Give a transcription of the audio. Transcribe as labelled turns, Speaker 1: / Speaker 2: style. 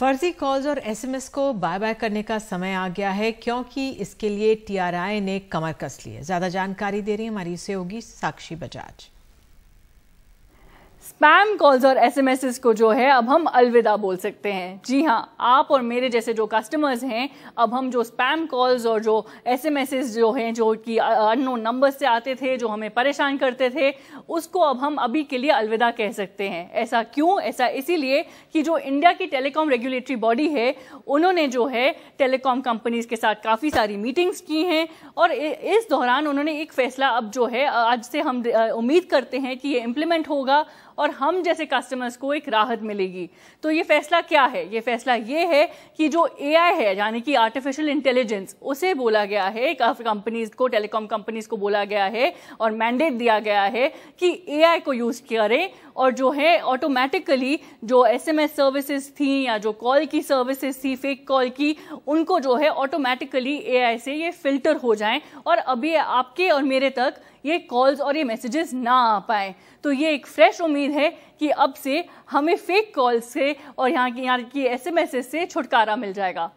Speaker 1: फर्जी कॉल्स और एसएमएस को बाय बाय करने का समय आ गया है क्योंकि इसके लिए टीआरआई ने कमर कस ली है ज्यादा जानकारी दे रही हमारी सहयोगी साक्षी बजाज
Speaker 2: स्पैम कॉल्स और एस को जो है अब हम अलविदा बोल सकते हैं जी हाँ आप और मेरे जैसे जो कस्टमर्स हैं अब हम जो स्पैम कॉल्स और जो एस जो हैं जो कि अननोन नंबर से आते थे जो हमें परेशान करते थे उसको अब हम अभी के लिए अलविदा कह सकते हैं ऐसा क्यों ऐसा इसीलिए कि जो इंडिया की टेलीकॉम रेगुलेटरी बॉडी है उन्होंने जो है टेलीकॉम कंपनीज के साथ काफ़ी सारी मीटिंग्स की हैं और इस दौरान उन्होंने एक फैसला अब जो है आज से हम उम्मीद करते हैं कि ये इम्प्लीमेंट होगा और हम जैसे कस्टमर्स को एक राहत मिलेगी तो ये फैसला क्या है ये फैसला ये है कि जो ए है यानी कि आर्टिफिशियल इंटेलिजेंस उसे बोला गया है कंपनीज को टेलीकॉम कंपनीज को बोला गया है और मैंडेट दिया गया है कि ए को यूज़ करें और जो है ऑटोमेटिकली जो एस एम एस सर्विसेज थी या जो कॉल की सर्विसेज थी फेक कॉल की उनको जो है ऑटोमेटिकली ए से ये फिल्टर हो जाएं और अभी आपके और मेरे तक ये कॉल्स और ये मैसेजेस ना आ पाएँ तो ये एक फ्रेश उम्मीद है कि अब से हमें फेक कॉल से और यहाँ की यहाँ की एस से छुटकारा मिल जाएगा